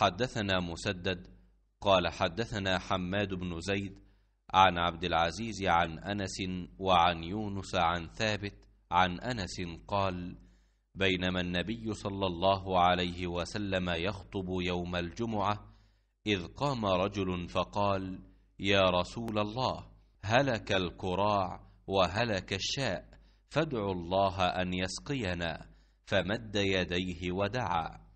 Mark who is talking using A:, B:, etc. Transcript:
A: حدثنا مسدد
B: قال حدثنا حماد بن زيد عن عبد العزيز عن أنس وعن يونس عن ثابت عن أنس قال بينما النبي صلى الله عليه وسلم يخطب يوم الجمعة إذ قام رجل فقال يا رسول الله هلك الكراع وهلك الشاء فادعوا الله أن يسقينا فمد
A: يديه ودعا